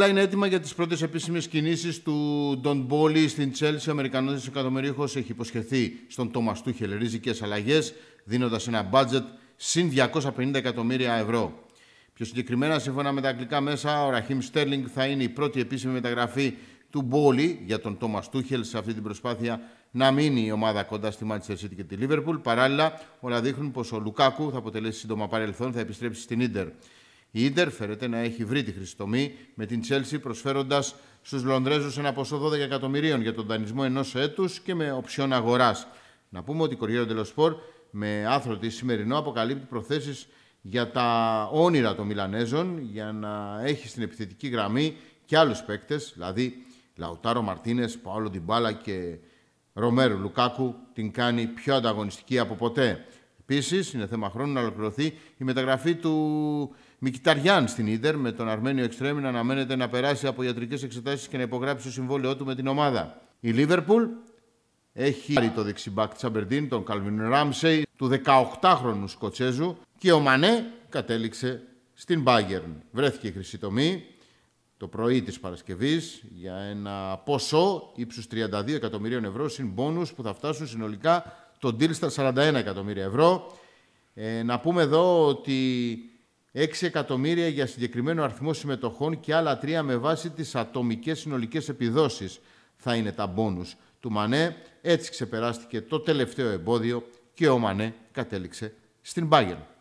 Όλα είναι έτοιμα για τις πρώτες επίσημες κινήσεις του Ντον Μπόλι στην Τσέλση. Ο Αμερικανός δισεκατομμυρίχο έχει υποσχεθεί στον Τόμας Τούχελ ρίζικες αλλαγές, δίνοντας ένα μπάτζετ συν 250 εκατομμύρια ευρώ. Πιο συγκεκριμένα, σύμφωνα με τα αγγλικά μέσα, ο Ραχίμ Στέρλινγκ θα είναι η πρώτη επίσημη μεταγραφή του Μπόλι για τον Τόμας Τούχελ σε αυτή την προσπάθεια να μείνει η ομάδα κοντά στη Manchester City και τη Λίβερπουλ. Παράλληλα, όλα δείχνουν πως ο Λουκάκου θα αποτελέσει σύντομα παρελθόν, θα επιστρέψει στην ντερ. Η Ιντερ φέρεται να έχει βρει τη χρηστομή με την Τσέλσι προσφέροντας στους Λονδρέζους ένα ποσό 12 εκατομμυρίων για τον δανεισμό ενός έτους και με οψιόν αγοράς. Να πούμε ότι η Κοριέρο Ντελοσπορ με άθρο τη σημερινό αποκαλύπτει προθέσεις για τα όνειρα των Μιλανέζων για να έχει στην επιθετική γραμμή και άλλους παίκτες, δηλαδή Λαουτάρο Μαρτίνες, Παόλο Ντιμπάλα και Ρομέρου Λουκάκου, την κάνει πιο ανταγωνιστική από ποτέ. Επίσης, είναι θέμα χρόνου να ολοκληρωθεί η μεταγραφή του Μικηταριάν στην Ιντερ με τον Αρμένιο να αναμένεται να περάσει από ιατρικές εξετάσεις και να υπογράψει το συμβόλαιό του με την ομάδα. Η Λίβερπουλ έχει πάρει το δεξιμπάκ της Αμπερντίν, τον Καλβιν Ράμσεϊ, του 18χρονου Σκοτσέζου και ο Μανέ κατέληξε στην Μπάγκερν. Βρέθηκε η χρυσή τομή το πρωί της παρασκευής για ένα ποσό ύψους 32 εκατομμυρίων ευρώ συν πόνου που θα φτάσουν συνολικά τον deal στα 41 εκατομμύρια ευρώ. Ε, να πούμε εδώ ότι 6 εκατομμύρια για συγκεκριμένο αριθμό συμμετοχών και άλλα τρία με βάση τις ατομικές συνολικές επιδόσεις θα είναι τα μπόνους του Μανέ. Έτσι ξεπεράστηκε το τελευταίο εμπόδιο και ο Μανέ κατέληξε στην Bayern.